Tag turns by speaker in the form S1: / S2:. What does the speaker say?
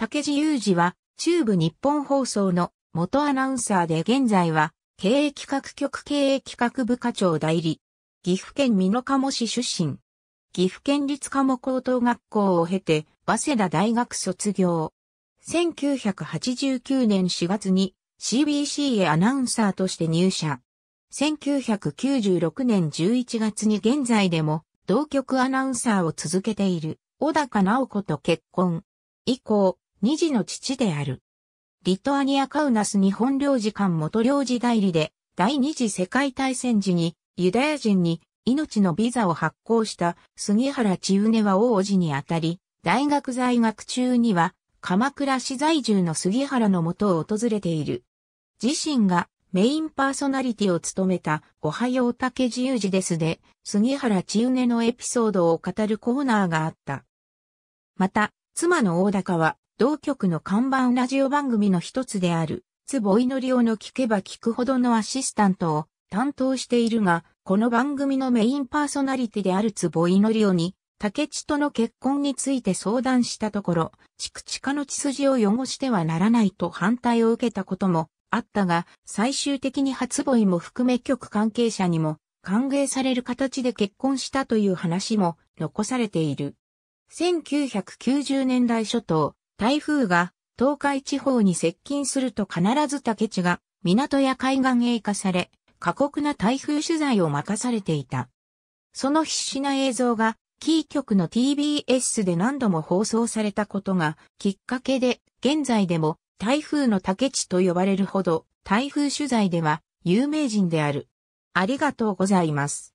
S1: 竹地雄二は、中部日本放送の元アナウンサーで現在は、経営企画局経営企画部課長代理。岐阜県美濃加茂市出身。岐阜県立加茂高等学校を経て、早稲田大学卒業。1989年4月に CBC へアナウンサーとして入社。1996年11月に現在でも同局アナウンサーを続けている小高直子と結婚。以降、二児の父である。リトアニア・カウナス日本領事館元領事代理で、第二次世界大戦時に、ユダヤ人に命のビザを発行した杉原千畝は王子にあたり、大学在学中には、鎌倉市在住の杉原のもとを訪れている。自身がメインパーソナリティを務めたおはよう竹自由寺ですで、杉原千畝のエピソードを語るコーナーがあった。また、妻の大高は同局の看板ラジオ番組の一つである、坪井のりおの聞けば聞くほどのアシスタントを担当しているが、この番組のメインパーソナリティである坪井のりおに、竹地との結婚について相談したところ、チクチカの血筋を汚してはならないと反対を受けたこともあったが、最終的に初恋も含め局関係者にも歓迎される形で結婚したという話も残されている。1990年代初頭、台風が東海地方に接近すると必ず竹地が港や海岸へ行かされ、過酷な台風取材を任されていた。その必死な映像が、キー局の TBS で何度も放送されたことがきっかけで、現在でも台風の竹地と呼ばれるほど、台風取材では有名人である。ありがとうございます。